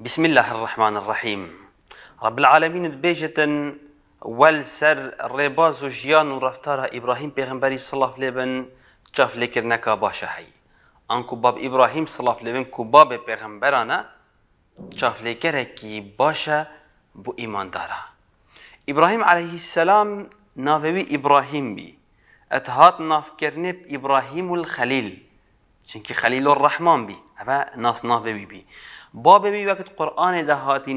بسم الله الرحمن الرحيم رب العالمين دبيجة والسر رباز جيان ورفتار إبراهيم بيغمبري صلى الله عليه وسلم جاف لكرنكا باشا حي أنكو باب إبراهيم صلى الله عليه وسلم كباب بيغمبرانا جاف لكركي باشا بو إيمان دارا إبراهيم عليه السلام نافوي إبراهيم بي اتهات ناف كرنب إبراهيم الخليل چنكي خليل الرحمن بي هذا ناس نافوي بي, بي. با ببی وقت قرآن ده هاتی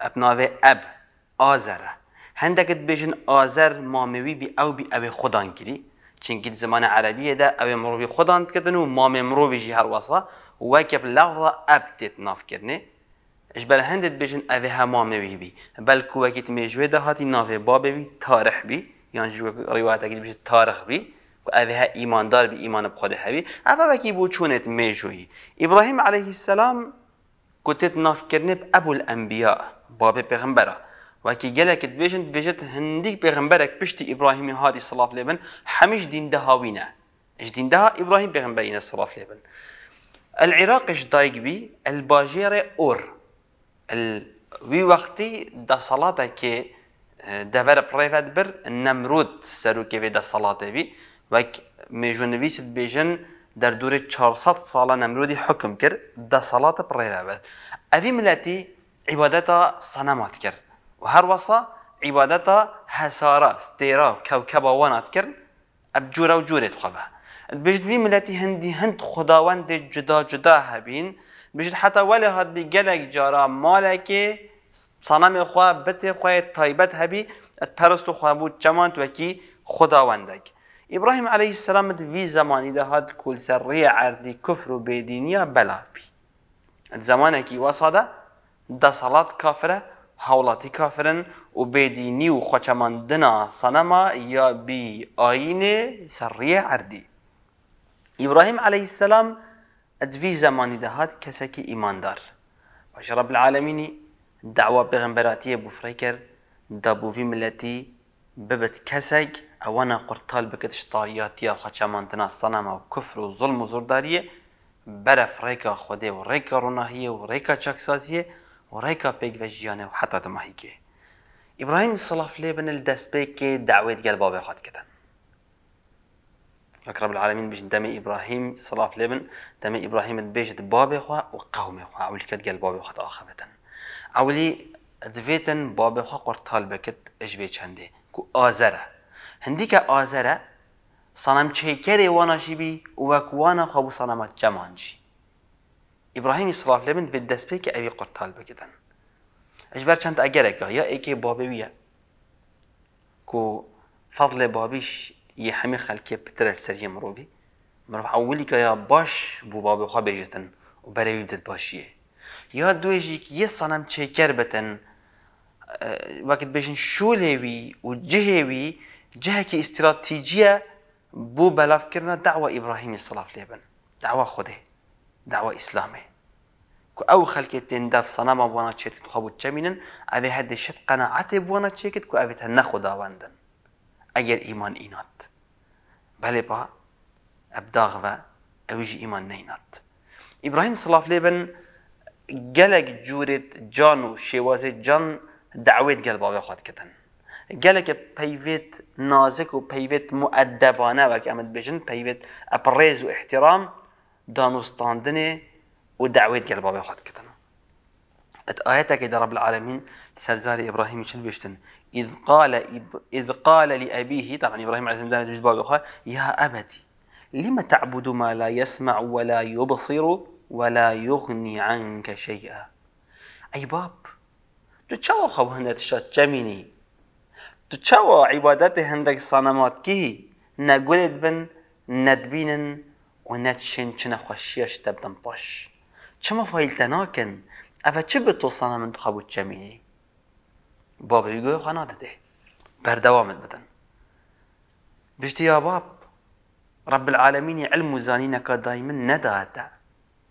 اب ناوی اب آزره هندکت بیشن آزر مامی وی بی او بی او خودان کری چونکی زمان عربیه ده او بی خودان کردن و مام مروی جی هر واسا وکب لغض اب تیت ناف کرنه اش بل هندت بیشن او ها وی بی بلکو وکت میجوه دهاتی هاتی ناوی با ببی تارح بی یعنی جو روایت اگر بیشن تارخ بی و اوه ایماندار به ایمان بخوده هبی اوه وکی بو چونت میجویی ابراهیم علیه السلام كتت ناف كرنب أبو الأنبياء بابي بغمبرة وكي جلك بيجن بيجت هنديك بغمبرك بشتي إبراهيم هادي صلاة لبن حمش دين دهاوينا اش دين دها إبراهيم بغمبرين صلاة لبن العراق اش دايق بي الباجيرة أور ال... وی وقتی دا صلاتا که دبر پریفت بر نمرود سروکی وی دا صلاتا بی وک میجونویست بیجن در دووری 400 سال نمرودی حکم کرد ده دەسەڵاتە پڕێرابێت ئەوی ملتی عیبادەتە صنمات کرد و هر وصا عیبادەتە حسارا ستێرا و وانات کرد اب جورا و جوورێت بجد وی ملتی هندی هند خداوند جدا جدا هبین هەبین بژت حتا وەلی هاتبی گەلێک جارا مالێکی صنم خوا بتێ خواه تایبەت هەبی ات پەرست و خوابوو چەمانت وەکی خداوەندێک إبراهيم عليه السلام في زمانی اذا هاد كل سرية عردي كفر بيدينيا بلا بي الزمان كي وصاده ده صلاة کافره حولاتی كافرن و بدینی و دنا صنما يا بي آين سری عردي إبراهيم عليه السلام ادوی اذا هاد کسی ايمان دار باش رب العالمين دعوه بغنبراتية بفری کرد دا بوفی ببت کەسێک ئەوەنە قورتال بکرد شتاریاتی و خەچەمانتنا سەنەما تنا صنم او كفر وظلم وزرداريه برف ريكا خودي وريكا ڕێکە ڕووناهیە و ڕێکە چەکسازیە و ڕێکە پێکڤە ژیانە و حتا دماهیکێ ئیبراهیم سلاف لێ بن دەستپێکێ داوێت گەل بابێ خاتکردن رب العالمین بژ دەمە ئیبراهیم سلاف لێ بن دەمە ئیبراهیمت بێژت بابێخوا و قومێخوا بابا گەل بابێ خەت ئاخەبەتەن ئەولی دەوێتن بابێخوا قورتال بکرد ئەژێ چەندێ کو آزره هندی که آزره صنم چیکری وانا شبی و کوانا خواب صنمت جمانجی ابراهیم صلاح لبند به دست پی که اوی قرطال بگیدن اجبر چند اگر اگه یا ایکی بابویه کو فضل بابیش یه همه خلکی پتر سری مروبی مروف اولی که یا باش بو بابی خواب بیجتن و برای ویدت باشیه یا دویجی که یه صنم کر بتن وقت وەکت بێژین شولێوی و جهێوی جهەکی استراتیجیە بۆ بەلافکردە داوا ئیبراهیمی سلااف لێبن داوا خودێ داوا ئیسلامێ ئەو خەلکێ تێنداف سەناما بۆنا چێت خەبوو چەمینن ئەوێ هەدێشت قەنەعاتێ بۆنا چێکت کو ئەوێتە نەخۆداوەندن ئەگەر ئیمان ئینات بەلێ با ئەبداغە ئەوژی ئیمان نینات ئیبراهیم سلااف لێبن گەلێک جوورێت جان و شێوازێ جان دعوت گل باوی خود کتن که پیوت نازک و پیوت مؤدبانه که امد بجن پیوت اپریز و احترام دانوستاندن و دعوت گل باوی خود کتن ات آیتا که در رب العالمین سرزار ابراهیم چل بشتن اذ قال إب... اذ قال لابيه طبعا ابراهيم عليه السلام دامت بابا يا ابتي لم تعبد ما لا يسمع ولا يبصر ولا يغني عنك شيئا اي باب تو چاو خواب هندت شد جمینی تو چاو عبادت هندک صنمات کی نگولد بن ندبینن و نتشن چن خوشیش تبدن باش چما فایل تناکن اوه چه به تو صنم انتخابو چمینی بابا بيقول قناة ده بردوامت بدن بجدي يا باب رب العالمين علم زانينك دايما نداتا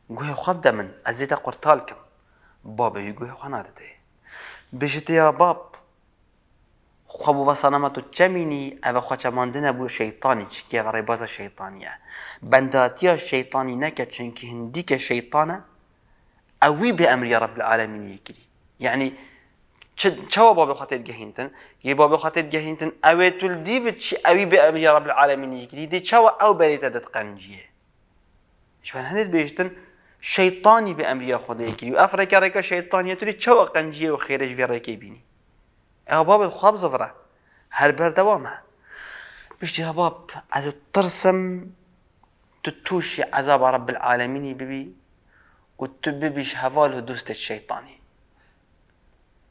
قوي خبدا من أزيتا قرطالكم بابا يقول قناة بجتيا باب خب و سلامت و چمینی او خوچه ماندنه بو شیطانی چکی غری باز شیطانیه بنداتی شیطانی نکه چنکی هندی که شیطانه اوی به امر رب العالمین یکری یعنی چه باب خاطر جهنتن یه باب خاطر جهنتن اوی تول دیو چی اوی به امر رب العالمین یکری دی چه او بریت دت قنجیه شبان هندت بیشتن شەیتانی بە ئەمریا خودەیەکی و ئەفرەکەڕێکە شەیتانیەتوری چەوە قەنجیە و خێرش وێڕێکی بینی ئەو باب خواب زڕە هەر بەردەوامە بشتی هەباب ئەز ترسم تو تووشی عذاب رب العالمینی ببی و تو ببیش هەواڵ و دوستت شەیتانی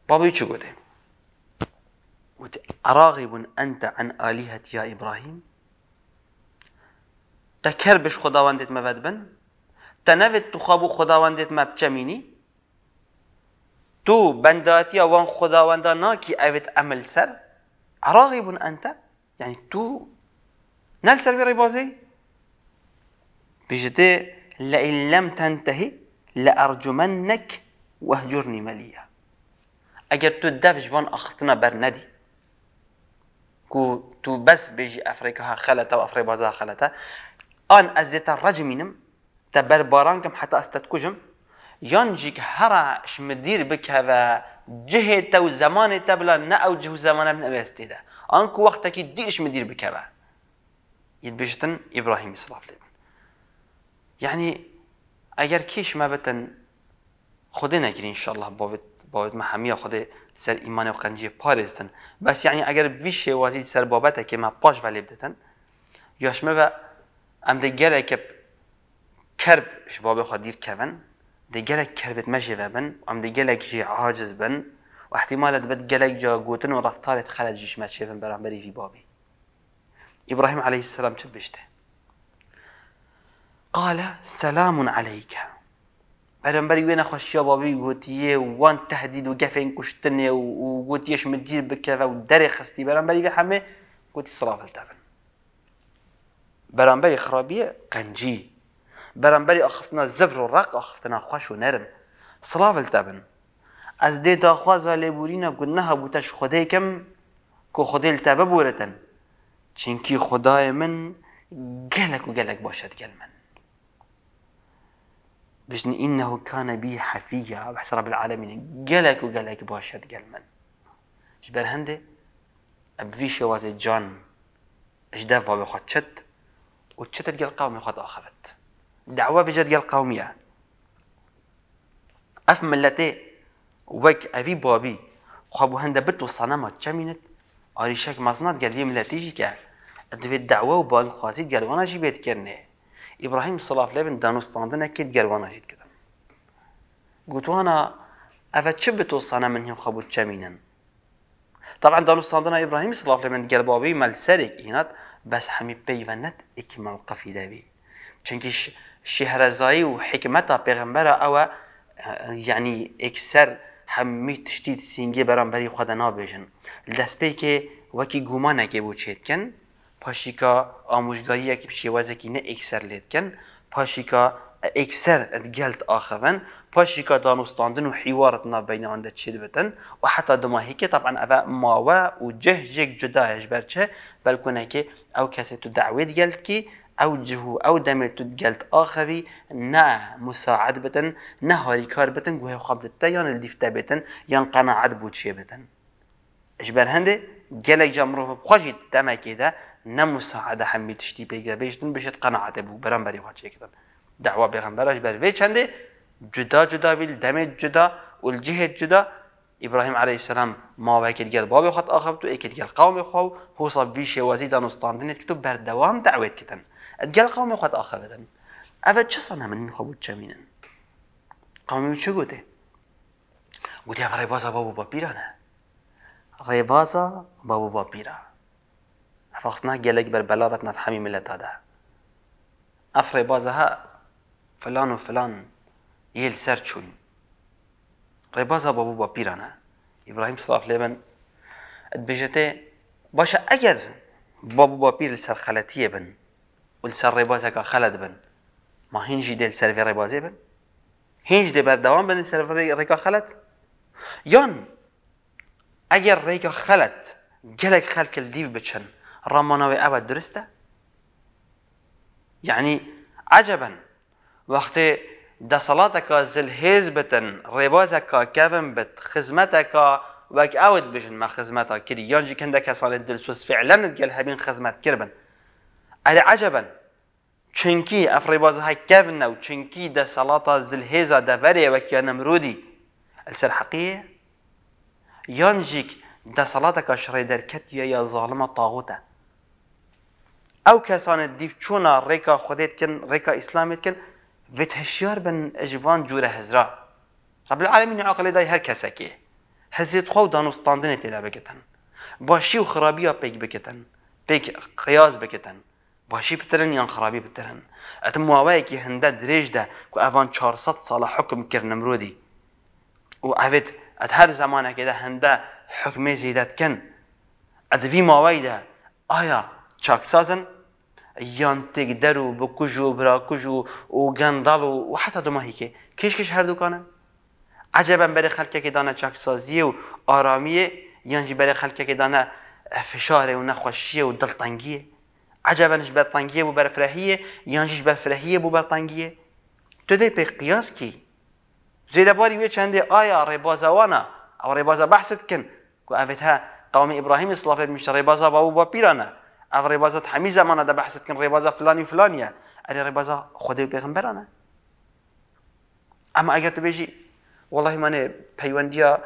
بابی چی أنت عن آلهتي يا إبراهيم تكر بش خداوندت مبد بن تنوید تو خواب خداوندت مبچمینی تو بنداتی وان خداوندانا کی اوید عمل سر راغب انت يعني تو نال سر ربازي بجد لئن لم تنتهي لأرجمنك وهجرني مليا اگر تو دفش وان اخفتنا برندي كو تو بس بيجي افريكا خلتا وافريبازا خلتا ان ازيتا رجمينم تبر بارانكم حتى استتكوجم يانجيك هرش مدير بك هذا جهة تو زمان تبلا نا او جهو زمان من ابستي ده انكو وقتك كي ديرش مدير بك هذا يدبجتن ابراهيم صلى الله عليه يعني اگر كيش ما بتن خدي نكري ان شاء الله بابت بابت محمية خدي سر ايمان و قنجي بارزتن بس يعني اگر بيش وازيد سر بابتا كي ما باش ولي بدتن ياش ما ام دگره کرب جباب خدیر کبن دیگلک کربت مجه بن ام جلك جي عاجز بن واحتمال احتمال جلك جا قوتن ورفتار رفتارت جيش جیش مچه بن برام بری فی بابی إبراهيم عليه السلام تبشته قال سلام عليك بري وين اخوش يا بابي قوتيه وان تهديد وقفين كشتني وقوتيش مدير بكذا ودري خستي بري بحمي قوتي صلاة التابن بري خرابية قنجي برنبري اخفتنا زفر و رق اخفتنا خوش و نرم صلاف التابن از دي دا خوازا لبورينا قلناها بوتش خده كم كو خده التابة بورتن چنكي خداي من قلق و قلق باشد قل من بجن إنه كان بي حفية بحس رب العالمين قلق و قلق باشد قل من جبر هنده أبفيش وازي جان اجدافا بخد چت و چتت قلقا و مخد آخرت آخرت دعوة بجد ديال قومية أف ملتي وك أفي بابي خابو هند بتو صنمة جمينت أريشك مزنات قال لي ملتي جيكا أدفي الدعوة وبان خوازيت قال وانا جيبت كرني إبراهيم صلاة لابن ستاندن كيد قال وانا جيت كده قلت وانا أفا تشبتو صنم منهم خابو جمينن طبعا ستاندن إبراهيم صلاة لابن قال بابي مال سريك إينات بس حمي بيفنت إكمل قفي دابي چونکه شهرزایی و حکمت پیغمبر او یعنی آه، يعني اکثر همه تشتید سینگی برانبری خود نابیجن دست پی که وکی گوما که بود چید کن پاشیکا آموزگاری که شیوازه که نه اکثر لید کن پاشیکا اكسر اتقلت اخفن باشيكا دانوستاندن وحوارتنا بين عند تشدبتن وحتى دما هيك طبعا افا ماوا جه جدا يجبرتش بل كونكي او كاسيتو دعويت قالت كي ئەو ئەو دەمێت تو گەلت ئاخەوی نا مساعد بتن نه هاریکار بتن گوهێ خەبدتە یان دیفتە بێتن یان قەنەعەت بوو چێ بتن هنده ژبەر هەندێ گەلێک جا مرۆڤ بخۆشی دەمەکێدا نەموساعدە هەمی تشتی پێگە بێشتن بشێت قەنەعەتە بوو بەرەمبەری خواچێکتن داوا بێغەمبەرش بەر وێ چەندێ جدا جدا بیل دەمێت جدا والجهت جدا إبراهيم عليه السلام ما وكيد قال بابي خط آخر تو إكيد قال قومي خو هو صب في شيء وزيد أنستان كتب بردوام دعوت كتن ديال قوم خود بدن اول چه سانه من خواب چمینن قومی چه گوته گوته اول ریبازا بابو با پیرانه ریبازا بابو با پیرا افاختنا گلگ بر بلابت نفهمی ملت ده اف ریبازا ها فلان و فلان یل سر چوین ریبازا بابو با پیرانه ابراهیم صلاف لیبن ادبیجته باشه اگر بابو با پیر سر خلطیه بن ولسر كا خلد بن ما هنجي ديل سيرفي ريبازي بن هنج دي بعد دوام بن سيرفي ريكا خلد يون اگر ريكا خلد جلك خلك الديف بتشن رمانوي ابد درسته يعني عجبا وقت ده صلاتك زل هيز بتن ريبازك كافن بت خزمتك وك اوت بجن ما خزمتك كري يونجي كندك صالين دلسوس فعلا تقل هبين خزمت كربن ئەرێ عجبن چنکی ئەفڕێبازهای کەڤنە و چنکی دەسەڵاتە زلهێزا السر نەمرودی يانجيك دا یان كشري در كتيا يا ظالمة طاغوتا أو كسان الديف چونا ريكا خديت كن ريكا إسلامي كن bin بن أجوان جورة هزرا رب العالمين dayî داي هر كساكي هزيت خو دانو tê تلا بكتن باشي xirabiya بيك بكتن بيك قياس بكتن باشی بترن یان خرابی بترن ات پترن ئەتم واوایەکی هەندە درێژدا کو ئەوان 400 سال حکم کرد نمرودی و ات هر ئەوێت ئەت هەر زمانێکێدا هەندە حکمێ زیدەتکەن ئەدوی ماوەیدا ئایا چاکسازن یان درو دەر و بکوژ و براکوژ و حتی و گەنداڵ و و حتا دوماهیکێ کشکش هەردووکانن عجبەن بەرە خەلکێکی داە چاکسازیە و آرامیه یانجی برای بەرە که دانه فشاره و نخوشیه و دلتنگیه عجبا ايش بطنجيه بو برفرهيه يانجش بفرهيه بو بطنجيه تدي بي قياس كي زيد باري وي چنده آیا ربازوانا او ربازا بحثت کن کو اوتها قوم ابراهيم اسلاف مش ربازا باو با پیرانا او ربازا تحمی زمانا دا بحثت کن ربازا فلانی فلانیه اری ربازا خود پیغمبرانه اما اگر تو بجی والله من پیوندیا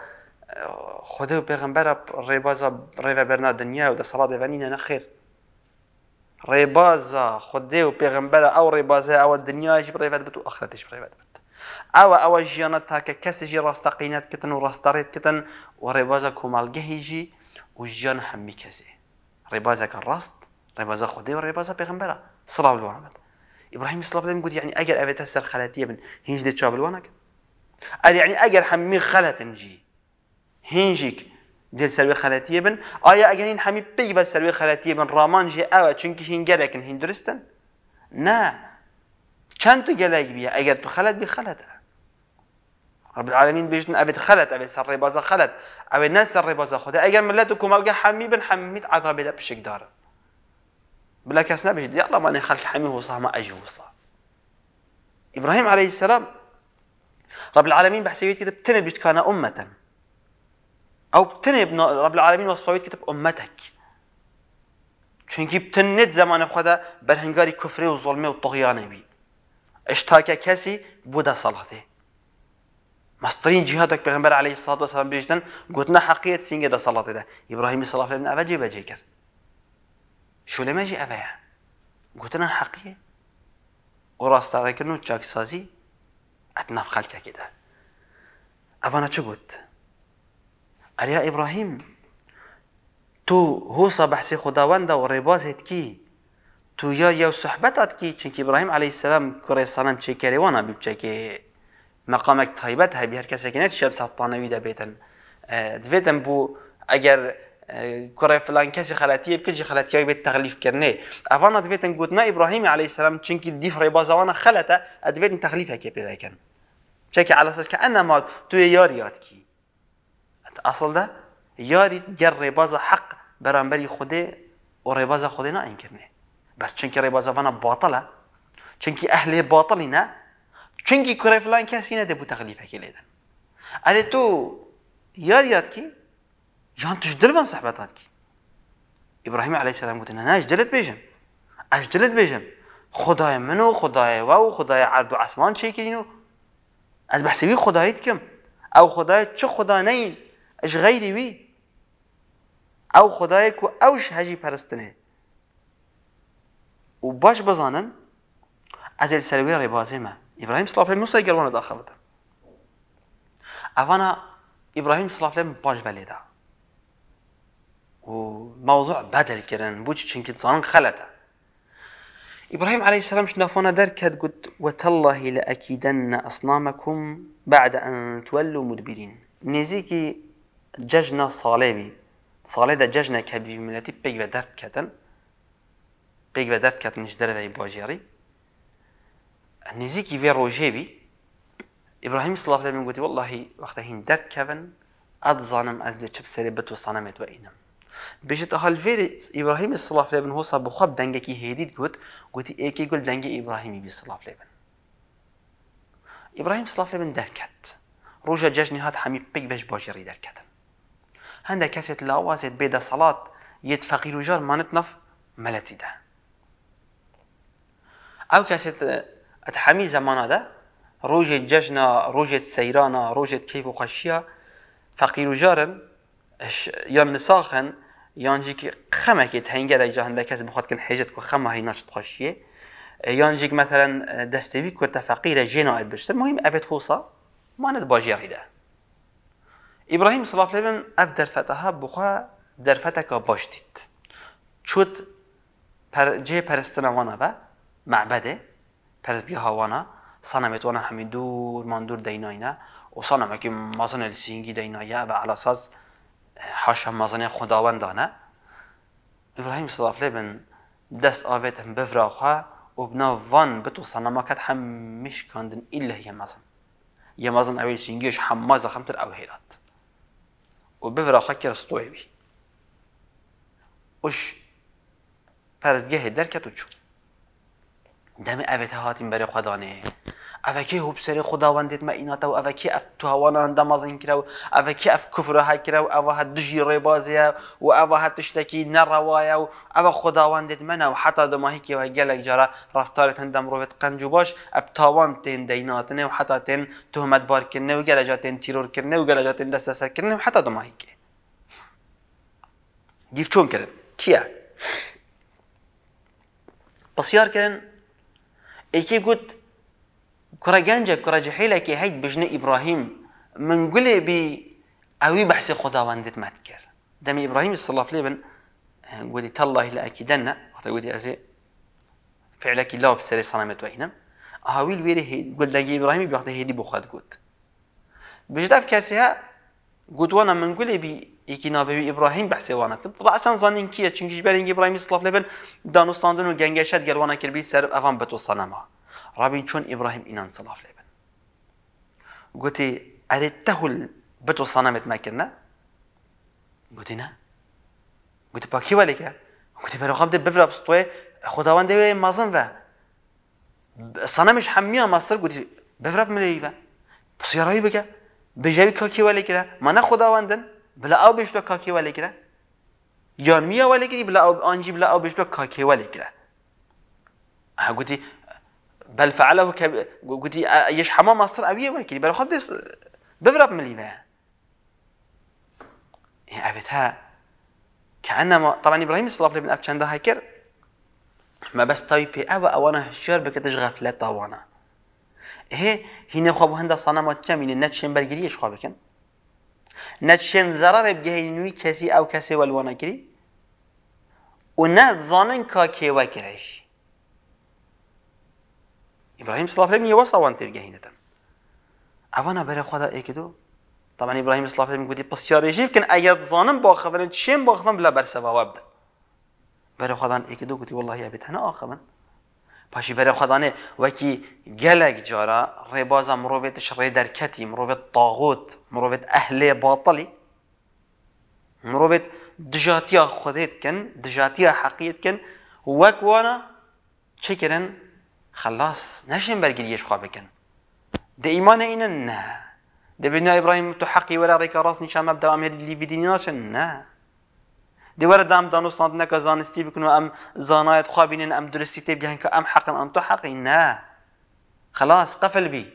خود پیغمبر ربازا ریو برنا دنیا و دا صلاة بونین نه ريبازا خدي و پێغمبەرە ئەو ڕێبازە ئەوە دنیاژ بڕێبەت بێت و ئەخرەتش بڕێبەت او ئەوە ئەوە كاس جي راستقينات كتن و كتن و كومال جهيجي و ژیان هەممی کەسێ ڕێبازەکە ڕاست ريبازا خدي و بيغمبلا صلاة سڵاو لەوانەبێت ئیبراهیم سڵاو دەم گوت یعنی ئەگەر ئەوێتە سەر خەلەتیە بن هیچ دێ چابلوانەکەن يعني اجل يعني حمي خلات نجي هنجيك دل سروي خلاتية بن آيا أجنين حمي بي بس سروي خلاتية بن رامان جي أوا چونك هين هين درستن نا چند تو گلگ بیا اگر تو خلات بي خلات رب العالمين بيجن أبد خلات أبد سر بازا خلات أبد ناس سر بازا خدا أجر ملتكم ألقى حمي بن حميت عذاب لا بشك دار بلا كاس نبيج يلا ما نخلق حمي هو وصا ما أجي وصا إبراهيم عليه السلام رب العالمين بحسيت كده بتند كان أمة او بتني رب العالمین وصفاویت كتب امتك چونك بتنید زمان خدا برهنگاري هنگاری کفر و ظلمه و طغیانه بی اشتاک کسی بوده صلاته مسترين جهادك پیغمبر عليه الصلاة والسلام بيجتن قلتنا حقية سينجا دا صلاة ده إبراهيم صلى الله عليه وسلم أفجي كر شو لما جي أفيا قلتنا حقية وراس عليك نو تشاك سازي أتناف خلقك كده أفانا چو قلت قال يا إبراهيم تو هو صباح سي خداوان دا هت هتكي تو يا یو صحبتات کی چونکی إبراهيم عليه السلام کره سلام چه کریوانا بیبچه که مقامک تایبت هی هر کسی که نکشب سطانوی ده بیتن آه، دویتن بو اگر آه، كوري فلان كسي خلاتيه بكل شي خلاتيه بيت تغليف كرني افانا دفتن قلت ما ابراهيم عليه السلام تشنكي ديف ريبازا وانا خلته ادفيتن تغليفها كي بيدا كان شكي على اساس كانما تو ياريات كي اصل یادی گر ریباز حق برانبری خوده و ریباز خوده نه این کرنه بس چونکه ریباز وانا باطله چونکه اهل باطلی نه چونکه کره فلان کسی نده بو تغلیفه که لیدن علی تو یار یاد کی یان تش دل وان صحبتات کی ابراهیم علیه السلام گوته نه نه اجدلت بیجم اجدلت بیجم خدای منو خدای و خدای عرض و عصمان چه کنینو از بحثی خدایت کم او خدای چه خدا این اش غيري وي او خدايك کو اوش هجي پرستنه و باش بزانن از السلوی ربازي ما ابراهيم صلاح لهم نصي قلوانا داخل ده اوانا ابراهيم صلاح لهم باش ولیده وموضوع بدل كرن بوش چنك صان خلطا إبراهيم عليه السلام شنافونا در كد قد وتالله لأكيدن أصنامكم بعد أن تولوا مدبرين نزيكي جەژنا ساڵێوی ساڵێدا جەژنێک هەبیمەتی پێی بە دەرکەتن پێی بە دەرکەتنیش دەرەوەی بۆژێری نزیکی وێ ڕۆژێوی ئیبراهیم سلااف دەبین گوتی واللهی وەختە هین دەرکەون ئەدزانم ئەس لێ چپ سەرێ بەتۆ سانەمێت وەئینم بژێت هەلفێری ئیبراهیمی سلااف لێ بن هۆسا بخوا دەنگێکی هێدیت گوت گوتی ئێکی گول دەنگی ئیبراهیمی بی سلااف لێ بن ئیبراهیم سلااف لێ بن دەرکەت ڕۆژە جەژنی هات هەمی پێک بەش بۆژێری دەرکەتن هندا كاسيت لاوازت بيدا صلاة يد فقير وجار ما نتنف ملتي ده او كاسيت اتحمي زمانا ده روجة ججنا روجة سيرانا روجة كيف وخشيا فقير وجارن اش يان نساخن يان خمه كي تهنجر اجا هندا كاس بخوت كن حيجت كو خمه هي تقشيه خشيا يانجيك مثلا دستيبي كنت فقيرة جينا ادبشتر مهم ابت خوصا ما نتباجي ده ئیبراهیم سلاافلێن ئەف دەرفەتەها بخوا دەرفەتەکە باش دیت جه جێ پەرستنەوانە بە معبەدێ پەرستگی هاوانە سانەمێتوانە دور دوورمان دوور دەیناینە و سانەمەکی مازنە سینگی دەینایە و علاساز دانه، مازنێ خداوەندانە ئیبراهیم سلاافلێ بن دست ئاوێتم بفراخوا و بناوان بتو سەنەماکەت هەممیشکاندن ئیل لە یەمەزم یەمەزن ئەوەی سینگیش هەمما زەخەمتر ئەو هێلات و به خاکی کر استوی بی. اش پرستگاه درکت چو؟ دم ابتهاتیم برای خدا نه. اوکی هوب سری ئەوەکەی هوبسەری خداوەندێت مە ئیناتەوە ئەوەکی ئەف توهاوانەدا مەزین کرا و ئەوەکی ئەف کوفرە هەکرا و ئەوە هە دژی ڕێبازیە و ئەوە هە تشتێکی نەڕەوایە و ئەوە خداوەندێت منە و حتا دماهیکەوە گەلێک جارە ڕفتارێت هەندە مرۆڤێت قەنج و باش ئەب تاوان تێن دەیناتنێ و حتی تهمت بار تهمەتبارکردنە و گەلەجا تیرور تیرۆرکردنە و دست سر دەستەسەرکردن و حتی حتا دماهیکێ گیف چون چۆن کیا؟ بسیار بەسیارکردن ایکی گوت كرة جنجة كرة جحيلة كي هيد بجنة إبراهيم من قلي بي أوي بحسي خدا واندت ماتكر دم إبراهيم صلى الله عليه وسلم قولي تالله لا أكيدنا وقت قولي أزي فعلك الله بسري صنمت وإنا أهوي الويري هيد قلت لك إبراهيم بيوقت هيدي بوخات قلت بجداف كاسها قلت وانا من قلي بي يكي نافي إبراهيم بحث وانا كنت رأسا ظنين كيا چنكي جبالين إبراهيم الصلاة فليبن دانوستاندن وغنغشات قروانا كربي سرب أفان بتو صنمها ڕابین چۆن ئیبراهیم ئینان سەڵاف لێ بن گوتی ئەرێ تەهول بتۆ سانامێت ماکردە گوتی نا گوتی پاکی وەلێکە گوتی بەرەخەم دێ بفرە بستوێ خداوەند دەوێ مازم بە سانامش هەمیان ماستر گوتی بفرە بملەیە پسیێڕایی بکە بژاوی کاکی وەلێکرا مانە خداوەندن بلا ئەو بشتۆ كاكي ولك يا ميا ولك بلا او انجي بلا ئەو كاكي ولك ها قلت بل فعله كب... قدي آه، يش حما مصر أبيه وكيل بل خد بس بفرب ملينا يعني إيه، أبتها كانما طبعا ابراهيم صلى الله عليه وسلم افشان ده هيكر ما بس طيب او إيه، اوانا شر بكتش غفله طوانا إيه هنا خواب هند وتشم كمين النت شين برجري بکن نتشن نت شين کسی او کسی كسي أو كسي والوانا ظانن ونت زانن كاكي وكرش ابراهيم صلاح ئیبراهیم وان نیە هنا تم ئەوانە بلا خدا ايكدو طبعا ابراهيم صلاح الله عليه بس قلت بسياريجي كان ايات ظانم باخفن شين باخفن بلا برسا وابدا بلا خدا ايكدو قلت والله يا بيت انا اخمن باشي بر خدانه وكي جالك جارا ريبازا مروبت شري دركتي مروبت طاغوت مروبت اهل باطلي مروبت دجاتيا خديت كن دجاتيا حقيت كن وكوانا شكرا خلاص نشن برجل خواه بكن ده إيمان اینه نه ده بنا إبراهيم تحقي ولا ریک راس نشان ما بدأ هدی اللي بدینی ناشن نا ده ورد أم دانو ساند نكا زانستي بکن و ام زانایت خواه ام درستي تیب جهن که ام حقم ام تو حقی خلاص قفل بي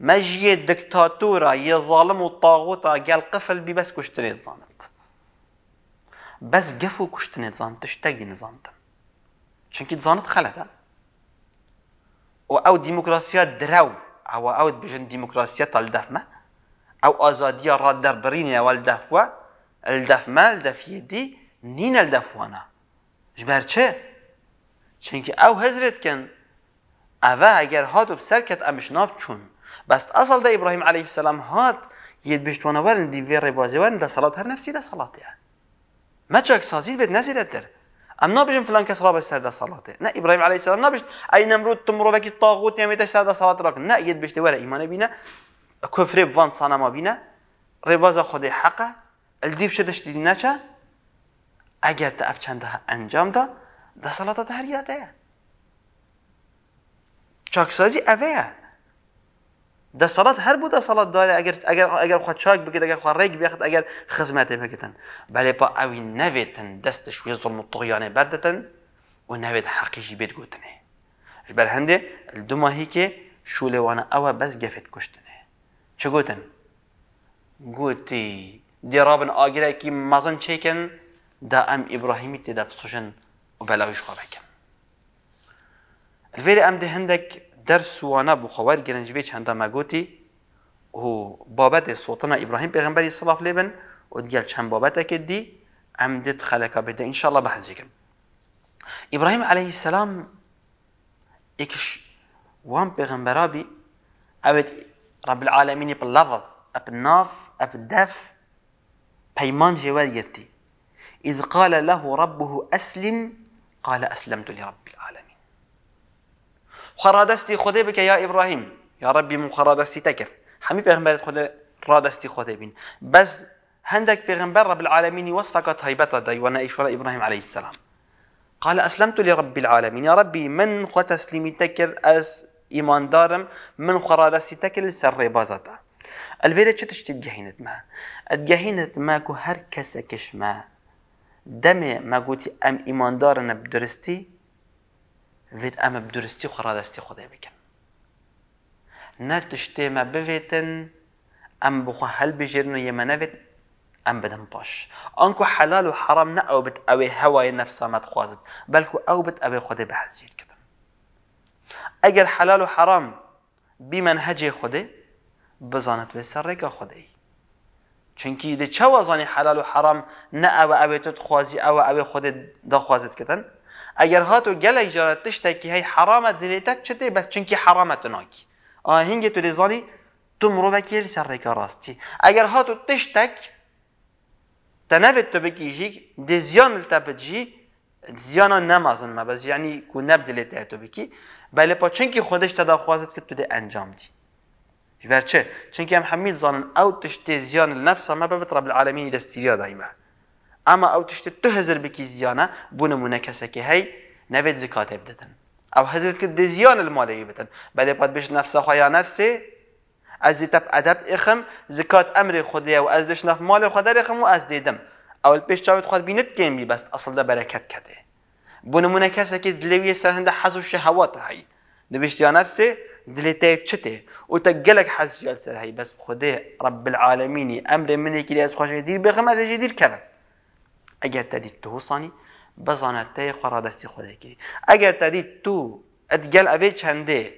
مجي الدكتاتورة يا ظالم والطاغوتة قال قفل بي بس كشتني زانت بس قفو كشتني زانت تشتاقي نظامتن شنكي زانت خلتها و او ديموكراسيا دراو او او بجن ديموكراسيا تال دفما او ازادية را در او الدفوا الدفما الدفية دي نين الدفوانا جبار چه؟ چنك او هزرت کن اوه اگر هادو بسر كت امشناف چون بس اصل ده ابراهيم عليه السلام هاد يد بشتوانا ورن دیویر بازی ورن ده صلاة هر نفسی ده صلاته ما چاك سازيد بهت نزيرت در ام نابژم فلان کەس ڕابە سەردا سەڵاتێ نە ئیبراهیم علی سلام نابشت ئەی نەمرود تمڕۆبێکی تاغوت نێمێتە سەردا سەڵات ڕاکن نە یەت بشتێ وەرە ئیمانە بينا کفرێ بوان حقه الديف شدش دي ناشا ئەلدیب شەدەشتی نەچە انجام تە ئەف چەندە ئەنجامدا يا هەریاتەیە چاکسازی ئەوەیە ده صلات هر بوده صلات داره اگر اگر اگر خود چاک بگید اگر خود ریک بیخت اگر خدمتی بگیدن بله با اوی نویتن دستش وی ظلم طغیانه بردتن و نوید حقیقی بید گوتنه اش بر هنده دو ماهی که شوله وانا او بس گفت کشتنه چه گوتن گوتی دیرابن آگره کی مزن چیکن دا ام ابراهیمی تیدا بسوشن و بلاویش خواه بکن الفيري ام دي هندک درس وانا بو خوار گرنجوی چنده مگوتی و بابت سلطان ابراهیم پیغمبری صلاف لبن و دیگر چند بابت که دی امدت خلقه بده انشاءالله بحث کم ابراهیم علیه السلام اکش وان پیغمبرابی اوت رب العالمینی پل لفظ اپ ناف اپ دف پیمان جواد گرتی اذ قال له ربه اسلم قال اسلمت لرب خرادستی خدا بکه یا ابراهیم یا ربی من خوا دەستی تەکرد خدا پێغمبەرت خودە ڕادستی خودێ بین بەس رب پێغمبەر وصفك العالمینی وەستەکە و دەیوەنە ئیشوەرە ابراهیم عليه السلام قال أسلمت لرب العالمين يا ربي من خود تسليمي تكر از إيمان دارم من خرادستی تكر سر بازتا الفيرا چه تشتي تجهينت ما تجهينت ما که هر کش ما دمي ما أم إيمان دارنا بدرستي فيت اما بدرستي خرا دستي خدا بكن نتشتي ما بفيتن ام بخو هل بجرنو يما نفت ام بدن باش انكو حلال وحرام نا او بت اوي هواي نفسا ما تخوازت بلكو او بت اوي خدا بحث جيت كتن اگر حلال وحرام بمنهج خدا بزانت بسر ريكا خدا چونكي دي چوازاني حلال وحرام نا او اوي تتخوازي او اوي خدا دخوازت كتن؟ اگر هاتو گله تشت که هی حرام دلیتت چده بس چونکی حرام تناکی آهنگ تو دیزانی تو مرو وکیل سر رکا راستی اگر هاتو تشت تنفت تو بکیجیک دزیان التبجی زیانا نمازن ما بس یعنی کو نبدلیت تو بکی بله پا چونکی خودش تدا خواست که تو ده انجام دی جبرچه چونکی هم حمید زانن او تشت زیان النفس ما ببت رب العالمین دستیریا دایمه اما او تشتی تو هزر بکی زیانه بونه مونه که هی نوید زکات بدن او هزر که دی زیان المالی بدن بلی پاد بش نفس خوایا نفسه از تب ادب اخم زکات امر خودیه و از دش نف مال خدا اخم و از دیدم اول پیش چاوت خود بینت گیم بی بست اصل ده برکت کده بونه مونه که دلوی سرهند حز شهوات هی نبشت یا نفسه دلته چته او تا گلک حس جال سر هی بس خدا رب العالمینی امر منی که از خوش دیر بخم از دیر کردم اگر تدید تو حسانی بزانت تی خورا دستی خوده کری اگر تدید تو ادگل اوی چنده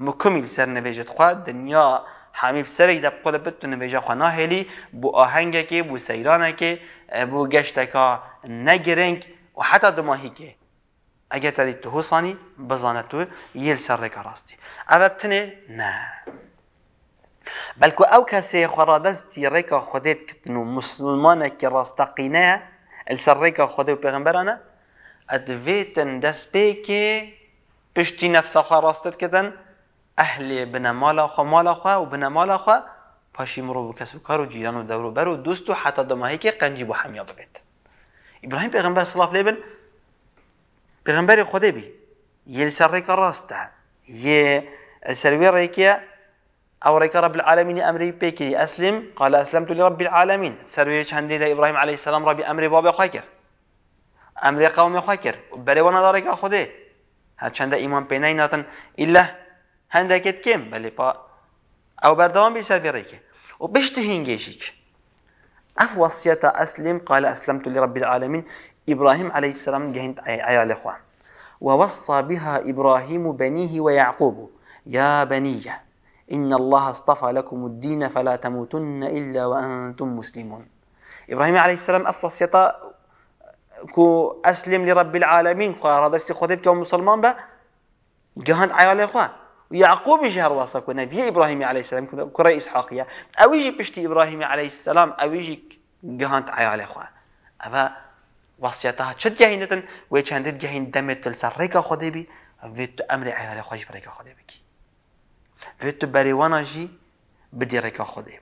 مکمل سر نویجت خواه دنیا حميب سرك دب قل تو نویجه خواه هلي بو که بو که بو و حتی وحتى که اگر تدید تو حسانی بزانت تو یل سر راستی اوه بتنه نه بلکو او کسی دستی رکا خودید کتنو مسلمانه که راستقینه السريكة خذوا بيغمبرنا أدفيتن دسبيكي بشتي نفسا خا راستد كدن أهلي بنا مالا خا مالا خا وبنا مالا خا باشي مرو كسوكار وجيران ودورو برو دوستو حتى دوما هيكي قنجي بو حميا ببيت إبراهيم بيغمبر صلاف ليبن بيغمبر خذي بي يل سريكة راستا يل سريكة او ڕێکە رب العالمين امري بيكي اسلم قال اسلمت لرب العالمين سەروێ چەندی ابراهيم عليه السلام ربي امري بابي خاكر امري قومي خاكر وبالي وانا بەرەوە نادارێکا خودێ هەر ايمان ئیمان إلا ناتن ئیلا هەندێکت کێم بەلێ پا ئەو بەردەوام بی سەرێ ڕێکێ اف بشتی اسلم قال اسلمت لرب العالمين إبراهيم عليه السلام جهنت عيال إخوان ووصى بها إبراهيم بنيه ويعقوب يا بنيه إن الله اصطفى لكم الدين فلا تموتن إلا وأنتم مسلمون إبراهيم عليه السلام أف وصيته كو أسلم لرب العالمين قال هذا استخدام كو مسلمان با جهان عيال إخوة ويعقوب جهر وصا نبي إبراهيم عليه السلام كنا كرة إسحاقية أو يجي بشتي إبراهيم عليه السلام أو يجي جهان عيال إخوة أبا وصيتها شد جهينة ويشاندت جهين دمت تلسر ريكا خدبي في أمر عيال خوش جبريكا خدبي فيتو باري وانا جي بدي ريكا خدي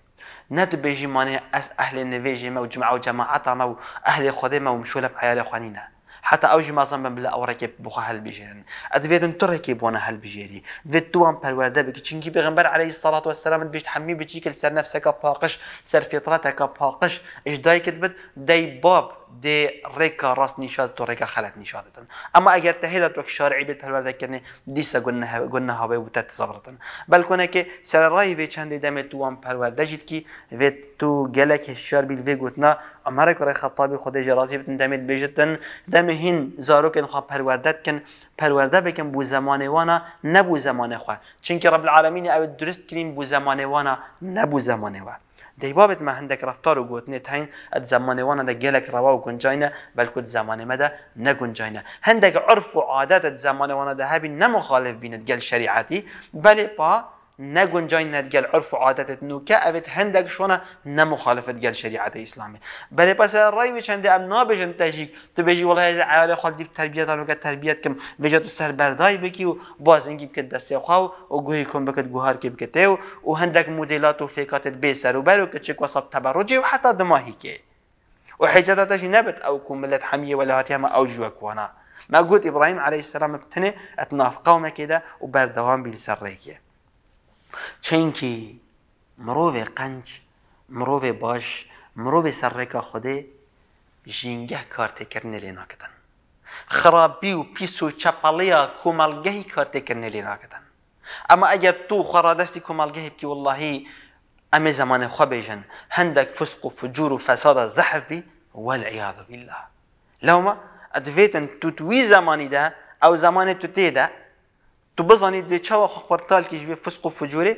نات بيجي ماني أس أهل النفيجي ما وجمع وجماعة ما اهل خدي ما ومشوا في عيال خوانينا حتى أوجي ما زنبن بلا أو ركب بخا هل بيجيرن أدفيدن تركب بونا هل بيجيري فيت توان بالوردة بك تشنكي بغنبر عليه الصلاة والسلام بيش تحمي بيجيك سر نفسك باقش سر فطرتك باقش إش دايك تبد داي باب دی رکا راست نشاد تو رکا خلط نشادتن اما اگر تهیدت وک شارعی بیت پرورده کنه دیسا گنه ها بیو تت زبرتن بل کنه که سر رای وی چند دم تو هم پرورده جید که وی تو گلک شار بیل وی گوتنا امرک رای خطابی خود جرازی بتن دمید بیجتن دم هین زاروکن خواه پروردت کن پرورده بکن بو زمان وانا نبو زمان خواه چون که رب العالمین او درست کریم بو زمان وانا نبو زمان وانا دی بابت ما هندک رفتار و گوتنی تاین هەین ئەت زمانێوانە ده گلک روا و گنجاینه بلکه گونجینە بەلکوت زمانێمەدە نەگونجینە هندک عرف و عادت عادەتت زمانەوانە ده هبی نمخالف بیند گل شریعتی بلی با نگون جای ندگل عرف و عادتت نو که ابت هندگ شونه نمخالفت گل شریعت اسلامی بله پس رای بچنده ام نابجن تجیک تو بجی والله از عیال خال دیف تربیت آنو که تربیت کم بجا تو سر بردای بکی و باز اینگی بکت دستی خواه و گوهی کن بکت گوهار که بکته و و هندگ مدلات و فکاتت بی سر و برو که چک وصب تبرجی و حتی دماهی که و حجتاتش نبت او کن ملت حمیه ولا هاتیه ما او جوکوانا ما قلت إبراهيم عليه السلام بتني أتناف قومك كده وبردوام بلسريك چنکی مروو قنج مروو باش مروو سرکا خوده کار کارتکردن لێ ناکەن خرابی و پیس و کمالگهی کار کارتێکردن لێ ناکەن اما اگر تو خرادستی کمالگهی بکی واللهی امی زمان خۆ بێژن هندک فسق و فجور و فەسادە زەحبی والعیاذ بالله تو توی زمانی ده او زمان تو ده تو بزانید دی چوا خو خورتال کی جوی فسق و فجوره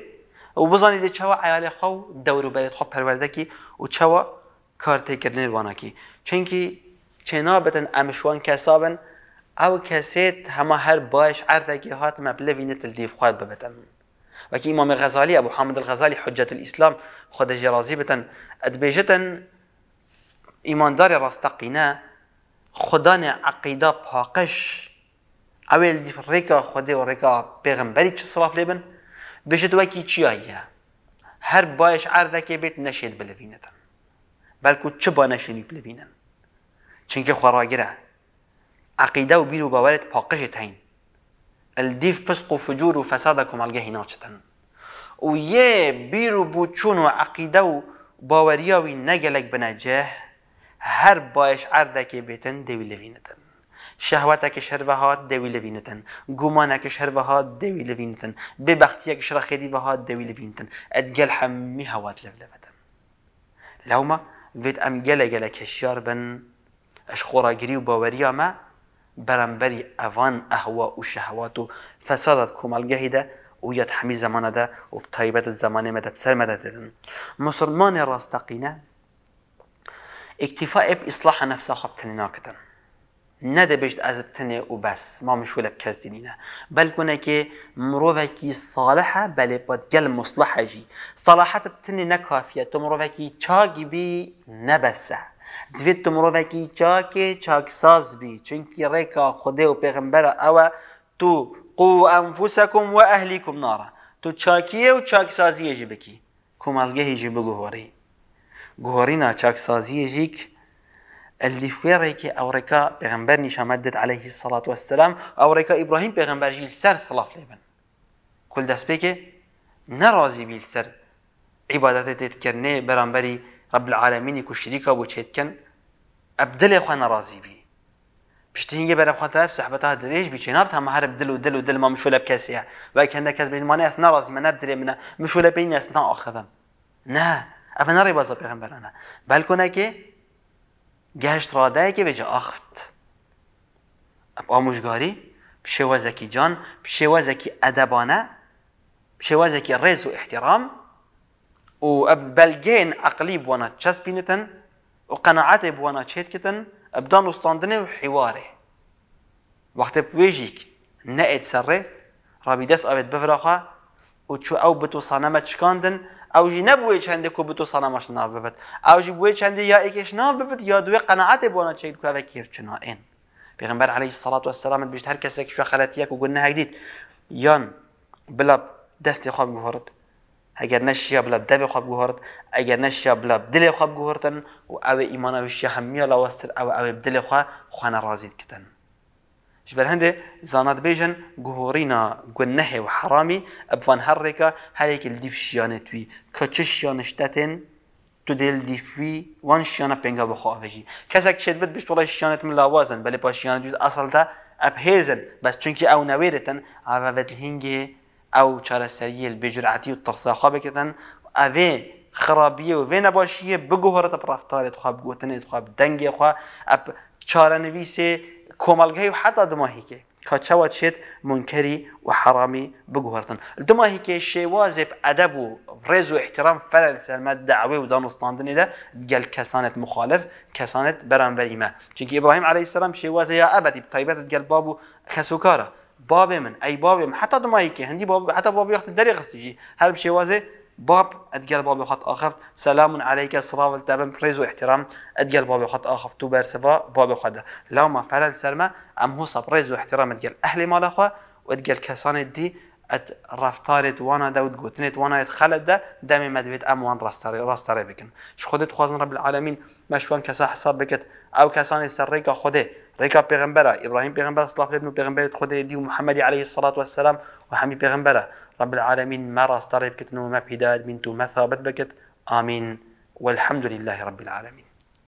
و بزانید دی چوا عیال خو دور و برید خو پرورده کی و چوا کار تکرنی وانا کی چونکی چنابتن امشوان کسابن او کسیت همه هر باش کی هات مبلوی نتل دیف خواد ببتن وكي إمام غزالی أبو حامد الغزالی حجت الإسلام خود جرازی بتن ادبیجتن ایماندار راستقینه خدا نه عقیده پاکش ئەوێ ڕێکا خودێ و ڕێکا پێغمبەری چ سڵاف لێ بن بژێت وەکی چیایە هەر باش عردەکێ بێت نەشێت بلەوینەتەن بەلکو چ با نەشێنی بلەوینن چونکە خواڕاگرە عقیدە و بیر و باوەرت پاقژێت هەین ئەلدی فسق و فجور و فەسادە کۆمەلگەهی ناچتن و یێ بیر و بووچون و عقیدە و باوەریاوی نەگەلێک بنەجێ هەر باش عردەکێ بێتن دەوی لەوینەتن شهوتکش هر وها دوی لبینتن گمانکش هر وها دوی لبینتن ببختیکش خیدی به وها دوی لبینتن ادگل همی هوات لب لبتن لوما وید ام گل گل کشیار بن اش خورا گری و باوریا ما برانبري اوان اهواء و شهوات و فسادت کمالگهی ده و یاد همی زمانه ده و طیبت زمانه مده بسر مده ددن مسلمان راستقینه اكتفاء باصلاح نفسه خبتني ناكتن از ئازبتنێ و بلکنه که لە بکەزدینە صالحه بلی ساڵحە بەلێ گل جی صلاحت بتنی تو تو مرۆڤێکی چاگی بی تو دوێت تۆ چاکی چاک چاکساز بی چونکی ریکا خودێ و پیغمبره او تو قو ئەمفوسەکم و اهلیکم ناره تو چاکیه و جی بکی کۆمەڵگەهیژی چاک سازیه چاکسازیەژیک الدفوێڕێکی ئەوڕێکا پێغمبەر نیشەمەدت عليهەیهی سەڵات وەسلام ئەوڕێکا ئیبراهیم پێغمبەرژی سەر سلاف لێ بن کل دەستپێکێ نەڕازی بیل سەر عیباەتە تێتکردێ بەرامبەری ڕب العالمینی کوشتریکا بۆ چێتکەن ئەبدلێ خوا نەڕازی بی پشتینگە بەرەخواتە سەحبەتا درێژ بچێ ناب هەمە هەر بدل و دل و دلمە مشولە کەسەیە باکەندە کەس بینمانە ئەس ناڕازی منە درێ منە مشولە پێین اخذم نا افنا ربازا بيغمبر انا بل بەلکۆنەکێ گهشت رادایکی وجه آخفت اب آموزگاری بشوازکی جان بشوازکی ادبانه بشوازکی رز و احترام و اب بلگین عقلی بوانا چسبینتن و قناعت بوانا کتن اب استاندنه و حواره وقت بویجیک نه سره رابی دست آوید بفراخه و چو او بتو سانمه چکاندن او جی نبوی چند کو بتو سنامش ناب ببت او جی بوی چند یا ایکش ناب ببت یا دوی قناعت بونا چید کو وکیر چنا این پیغمبر علی الصلاة والسلام بیشتر هر کس که شو خلاتیک و گنه هگدید یان بلاب دست خواب گوهرد اگر نشیا بلاب دو خواب گوهرد اگر نشیا بلاب دل خواب گوهردن و او ایمان وشی همیه لوستر او او دل خواه خواه رازید کتن ji ber hindê zanat bêjin guhorîna gunnehê û heramî eb van her rêka herekî li dîf şiyanê tu wî ka çi şiyanê ştetên tu dê li dîf wî wan şiyana pênga bi xwe avêjî kesek şêd bit bişt welê şiyanê min lawaz in belê paşiyanê tu asal de eb hêzin bes çunkî ew newê ditin avvet hingê ew çareseriyê li bê curetî û tirsa xwe bikitin evê خرابیه و وین باشیه بگوهرت اپ رفتارت خواب گوتنت خواب دنگی خواب اپ چارنویسه کۆمەلگەی و حتا دماهیکێ کاچەوە چێت منکەری و حرامی بگوهرتن دماهیکێ شێوازێ ئەدە و ڕێز و احترام فەرەن سەرمە داوێ و دانوستاندنیدا گەل کەسانت مخالف کەسانت بەرامبەریمە چونکی ئبراهیم علیه السلام شێوازە یا ئەبدی تایبەتت گەل باب و خەسوکارە بابێ من ئەی بابێ من حتا دماهیکێ هەندی حتا باب وقت دەری خستیجی هەر شێوازێ باب ادگل بابی خط اخف سلام عليك صراف تابن و احترام ادگل بابی خط اخف تو سبا باب خدا لو ما فعل سرما ام هو و احترام ادگل اهلي مال اخوا ادگل كسان دي ات رفتارت وانا دا گوتنت وانا خلد دا دامي مدبيت ام وان راستري راستري بكن ش خودت خوازن رب العالمين مشوان كسا حساب بکت او كسان سريكا خده ريكا بيغمبرة إبراهيم بيغمبرة صلاة ابن بيغمبرة خدي دي محمد عليه الصلاة والسلام وحمي پیغمبره رب العالمين مرستر كتنو ما بداد منتو مثابت بكت آمين والحمد لله رب العالمين